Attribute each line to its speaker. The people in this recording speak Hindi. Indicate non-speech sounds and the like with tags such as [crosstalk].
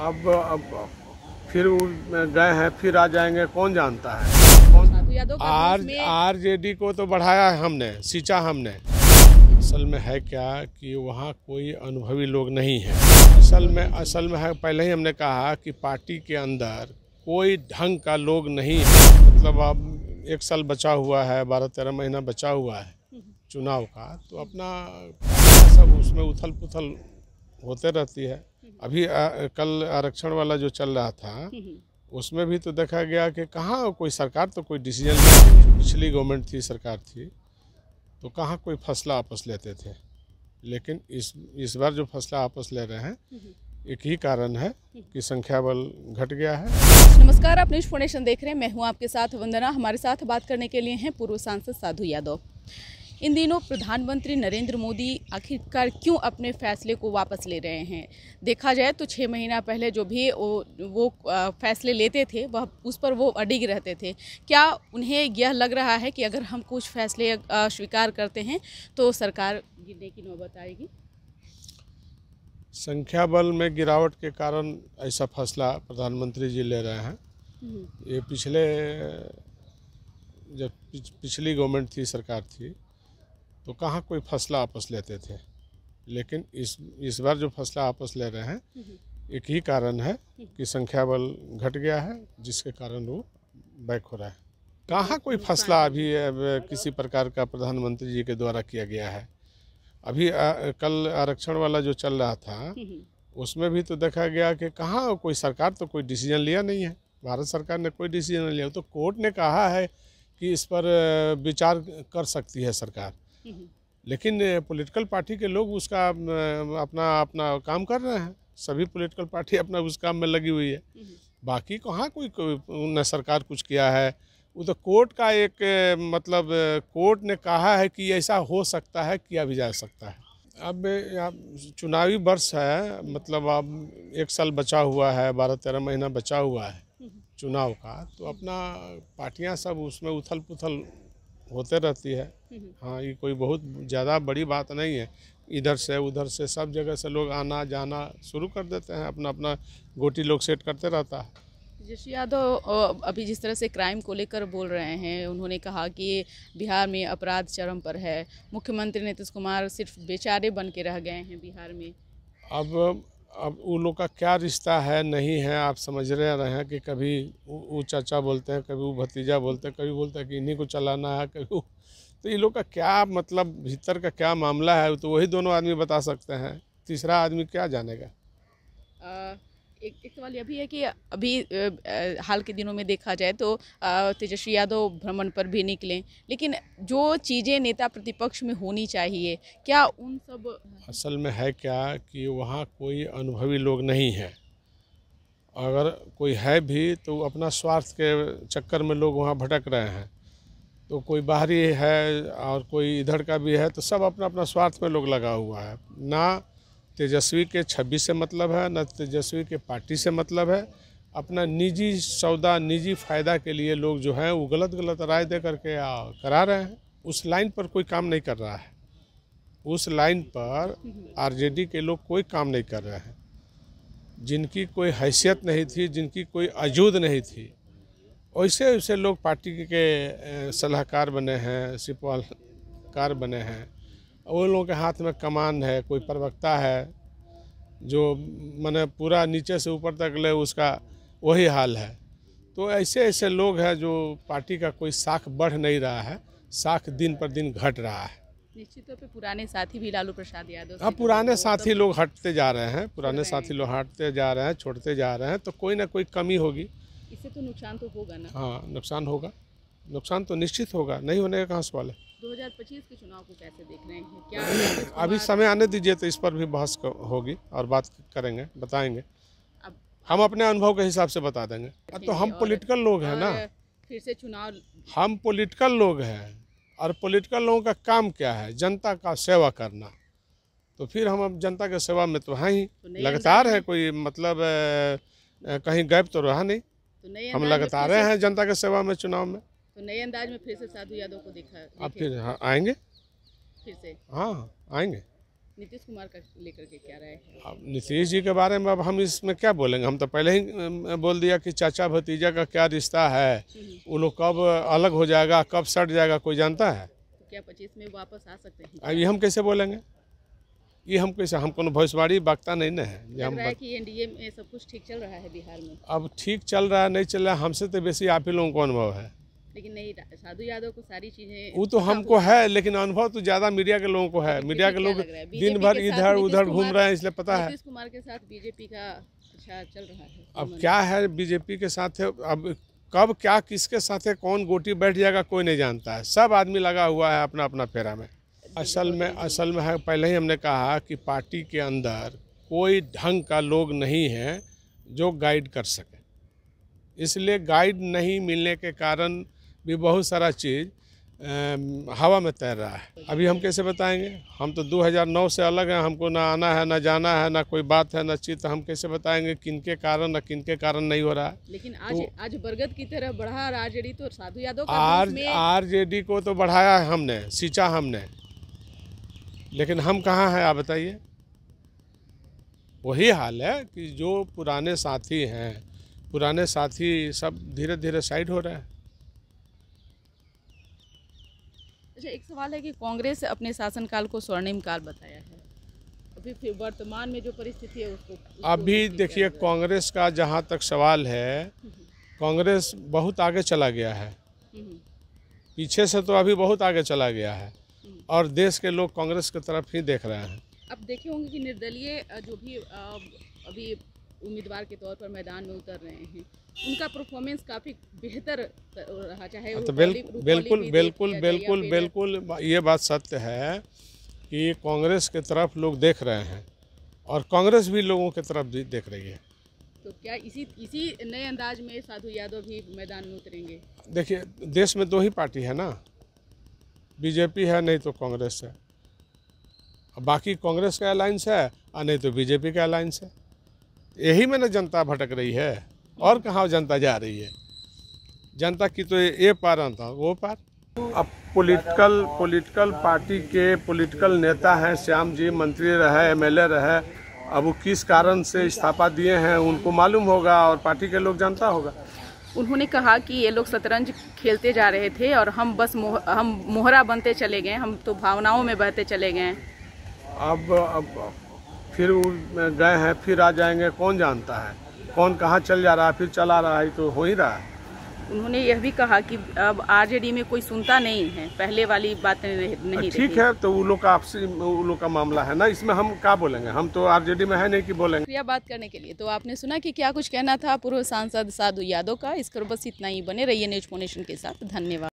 Speaker 1: अब, अब फिर गए हैं फिर आ जाएंगे कौन जानता है
Speaker 2: तो आर आर
Speaker 1: जे डी को तो बढ़ाया है हमने सींचा हमने असल में है क्या कि वहाँ कोई अनुभवी लोग नहीं है असल में असल में है पहले ही हमने कहा कि पार्टी के अंदर कोई ढंग का लोग नहीं है मतलब अब एक साल बचा हुआ है बारह तेरह महीना बचा हुआ है चुनाव का तो अपना सब उसमें उथल पुथल होते रहती है अभी आ, कल आरक्षण वाला जो चल रहा था हम्म, हम्म। उसमें भी तो देखा गया कि कहाँ कोई सरकार तो कोई डिसीजन नहीं पिछली गवर्नमेंट थी सरकार थी तो कहाँ कोई फैसला आपस लेते थे लेकिन इस इस बार जो फैसला आपस ले रहे हैं हम्म, एक ही कारण है कि संख्या बल घट गया है
Speaker 2: नमस्कार आप न्यूज फोनेशन देख रहे हैं मैं हूँ आपके साथ वंदना हमारे साथ बात करने के लिए हैं पूर्व सांसद साधु यादव इन दिनों प्रधानमंत्री नरेंद्र मोदी आखिरकार क्यों अपने फैसले को वापस ले रहे हैं देखा जाए तो छः महीना पहले जो भी वो वो फैसले लेते थे वह उस पर वो अडिग रहते थे क्या उन्हें यह लग रहा है कि अगर हम कुछ फैसले स्वीकार करते हैं तो सरकार गिरने की नौबत आएगी
Speaker 1: संख्या बल में गिरावट के कारण ऐसा फैसला प्रधानमंत्री जी ले रहे हैं हम्म। ये पिछले जब पिछली गवर्नमेंट थी सरकार थी तो कहाँ कोई फसला आपस लेते थे लेकिन इस इस बार जो फसला आपस ले रहे हैं एक ही कारण है हम्म। कि संख्या बल घट गया है जिसके कारण वो बैक हो रहा है कहाँ कोई फसला अभी किसी प्रकार का प्रधानमंत्री जी के द्वारा किया गया है अभी आ, कल आरक्षण वाला जो चल रहा था उसमें भी तो देखा गया कि कहाँ कोई सरकार तो कोई डिसीजन लिया नहीं है भारत सरकार ने कोई डिसीजन नहीं लिया तो कोर्ट ने कहा है कि इस पर विचार कर सकती है सरकार लेकिन पॉलिटिकल पार्टी के लोग उसका अपना अपना काम कर रहे हैं सभी पॉलिटिकल पार्टी अपना उस काम में लगी हुई है बाकी कहाँ कोई कोई न सरकार कुछ किया है वो तो कोर्ट का एक मतलब कोर्ट ने कहा है कि ऐसा हो सकता है किया भी जा सकता है अब चुनावी वर्ष है मतलब अब एक साल बचा हुआ है बारह तेरह महीना बचा हुआ है हम्म। चुनाव का तो अपना पार्टियां सब उसमें उथल पुथल होते रहती है हम्म। हाँ ये कोई बहुत ज़्यादा बड़ी बात नहीं है इधर से उधर से सब जगह से लोग आना जाना शुरू कर देते हैं अपना अपना गोटी लोग सेट करते रहता है
Speaker 2: तेजस्वी यादव अभी जिस तरह से क्राइम को लेकर बोल रहे हैं उन्होंने कहा कि बिहार में अपराध चरम पर है मुख्यमंत्री नीतीश कुमार सिर्फ बेचारे बन के रह गए हैं बिहार में
Speaker 1: अब अब उन लोग का क्या रिश्ता है नहीं है आप समझ रहे रहे हैं कि कभी वो चाचा बोलते हैं कभी वो भतीजा बोलते हैं कभी बोलते हैं कि इन्हीं को चलाना है कभी वो तो ये लोग का क्या मतलब भीतर का क्या मामला है तो वही दोनों आदमी बता सकते हैं तीसरा आदमी क्या जानेगा
Speaker 2: आ... एक एक सवाल यह भी है कि अभी हाल के दिनों में देखा जाए तो तेजस्वी यादव भ्रमण पर भी निकले लेकिन जो चीज़ें नेता प्रतिपक्ष में होनी चाहिए क्या उन सब
Speaker 1: असल में है क्या कि वहाँ कोई अनुभवी लोग नहीं है अगर कोई है भी तो अपना स्वार्थ के चक्कर में लोग वहाँ भटक रहे हैं तो कोई बाहरी है और कोई इधर का भी है तो सब अपना अपना स्वार्थ में लोग लगा हुआ है ना तेजस्वी के छवि से मतलब है न तेजस्वी के पार्टी से मतलब है अपना निजी सौदा निजी फ़ायदा के लिए लोग जो हैं वो गलत गलत राय दे करके आ, करा रहे हैं उस लाइन पर कोई काम नहीं कर रहा है उस लाइन पर आरजेडी के लोग कोई काम नहीं कर रहे हैं जिनकी कोई हैसियत नहीं थी जिनकी कोई अजूद नहीं थी वैसे वैसे लोग पार्टी के सलाहकार बने हैं सिपाहकार बने हैं वो लोगों के हाथ में कमान है कोई प्रवक्ता है जो मैंने पूरा नीचे से ऊपर तक ले उसका वही हाल है तो ऐसे ऐसे लोग हैं जो पार्टी का कोई साख बढ़ नहीं रहा है साख दिन पर दिन घट रहा है
Speaker 2: निश्चित तौर पे पुराने साथी भी लालू प्रसाद यादव हाँ पुराने साथी लोग
Speaker 1: हटते जा रहे हैं पुराने साथी लोग हटते जा रहे हैं छोड़ते जा रहे हैं तो कोई ना कोई कमी होगी
Speaker 2: इससे तो नुकसान तो होगा ना
Speaker 1: हाँ नुकसान होगा नुकसान तो निश्चित होगा नहीं होने का कहाँ सवाल है
Speaker 2: 2025 के चुनाव को कैसे देख रहे हैं क्या अभी समय
Speaker 1: आने दीजिए तो इस पर भी बहस होगी और बात करेंगे बताएंगे अब हम अपने अनुभव के हिसाब से बता देंगे तो हम पॉलिटिकल लोग हैं ना
Speaker 2: फिर से चुनाव
Speaker 1: हम पॉलिटिकल लोग हैं और पॉलिटिकल लोगों का काम क्या है जनता का सेवा करना तो फिर हम अब जनता के सेवा में तो हैं ही तो लगातार है कोई मतलब कहीं गैप तो रहा नहीं तो हम लगातार हैं जनता के सेवा में चुनाव में
Speaker 2: तो नए अंदाज में फिर से साधु यादव को देखा आप फिर हाँ, आएंगे फिर से
Speaker 1: हाँ, हाँ आएंगे
Speaker 2: नीतीश कुमार का लेकर के क्या राय है
Speaker 1: नीतीश जी के बारे में अब हम इसमें क्या बोलेंगे हम तो पहले ही बोल दिया कि चाचा भतीजा का क्या रिश्ता है हम्म। वो लोग कब अलग हो जाएगा कब सट जाएगा कोई जानता है तो क्या पच्चीस में वापस
Speaker 2: आ सकते हैं ये हम
Speaker 1: कैसे बोलेंगे ये हम कैसे हम को भविष्यवाणी बागता नहीं ना है ये हम है
Speaker 2: कि एनडीए में सब कुछ ठीक चल रहा है बिहार में
Speaker 1: अब ठीक चल रहा है नहीं चल रहा है हमसे तो बेसी आप ही लोगों को अनुभव है
Speaker 2: लेकिन नहीं साधु यादव को सारी चीजें वो तो हमको है
Speaker 1: लेकिन अनुभव तो ज्यादा मीडिया के लोगों को है [laughs] मीडिया के लोग दिन भर इधर उधर घूम रहे हैं इसलिए पता है नीतीश
Speaker 2: कुमार के साथ बीजेपी का प्रचार अच्छा चल रहा है
Speaker 1: अब क्या है बीजेपी के साथ अब कब क्या किसके साथ है कौन गोटी बैठ जाएगा कोई नहीं जानता है सब आदमी लगा हुआ है अपना अपना फेरा में असल में असल में है पहले ही हमने कहा कि पार्टी के अंदर कोई ढंग का लोग नहीं है जो गाइड कर सके इसलिए गाइड नहीं मिलने के कारण भी बहुत सारा चीज़ हवा में तैर रहा है अभी हम कैसे बताएंगे हम तो 2009 से अलग हैं हमको ना आना है ना जाना है ना कोई बात है ना तो हम कैसे बताएंगे किन के कारण ना किन के कारण नहीं हो रहा है
Speaker 2: लेकिन तो आज तो, आज बरगद की तरह बढ़ा आरजेडी तो साधु यादव आर
Speaker 1: आरजेडी को तो बढ़ाया है हमने सींचा हमने लेकिन हम कहाँ हैं आप बताइए वही हाल है कि जो पुराने साथी हैं पुराने साथी सब धीरे धीरे साइड हो रहे हैं
Speaker 2: अच्छा एक सवाल है कि कांग्रेस अपने शासनकाल को स्वर्णिम काल बताया है अभी वर्तमान में जो परिस्थिति है उसको, उसको
Speaker 1: अभी देखिए कांग्रेस का जहाँ तक सवाल है कांग्रेस बहुत आगे चला गया है पीछे से तो अभी बहुत आगे चला गया है और देश के लोग कांग्रेस की तरफ ही देख रहे हैं
Speaker 2: अब देखे होंगे कि निर्दलीय जो भी अभी उम्मीदवार के तौर पर मैदान में उतर रहे हैं उनका परफॉर्मेंस काफ़ी बेहतर रहा चाहे हाँ, तो बिल्कुल बिल्कुल बिल्कुल बिल्कुल
Speaker 1: ये बात सत्य है कि कांग्रेस की तरफ लोग देख रहे हैं और कांग्रेस भी लोगों की तरफ देख रही है
Speaker 2: तो क्या इसी इसी नए अंदाज में साधु यादव भी मैदान में उतरेंगे
Speaker 1: देखिए देश में दो ही पार्टी है ना बीजेपी है नहीं तो कांग्रेस है बाकी कांग्रेस का अलायंस है और नहीं तो बीजेपी का अलायंस है यही में ना जनता भटक रही है और कहाँ जनता जा रही है जनता की तो ये पार था वो पार अब पॉलिटिकल पॉलिटिकल पार्टी के पॉलिटिकल नेता हैं श्याम जी मंत्री रहे एमएलए रहे अब वो किस कारण से इस्तीफा दिए हैं उनको मालूम होगा और पार्टी के लोग जानता होगा
Speaker 2: उन्होंने कहा कि ये लोग शतरंज खेलते जा रहे थे और हम बस मोह, हम मोहरा बनते चले गए हम तो भावनाओं में बहते चले गए
Speaker 1: अब अब फिर वो गए हैं फिर आ जाएंगे कौन जानता है कौन कहाँ चल जा रहा है फिर चला रहा है तो हो ही रहा है
Speaker 2: उन्होंने यह भी कहा कि अब आरजेडी में कोई सुनता नहीं है पहले वाली बातें नहीं ठीक है
Speaker 1: तो वो लोग का आपसी वो लोग का मामला है ना इसमें हम क्या बोलेंगे हम तो आरजेडी में है नहीं कि बोलेंगे प्रिया
Speaker 2: बात करने के लिए तो आपने सुना कि क्या कुछ कहना था पूर्व सांसद साधु यादव का इस पर बस इतना ही बने रहिए न्यूज फोनेशन के साथ धन्यवाद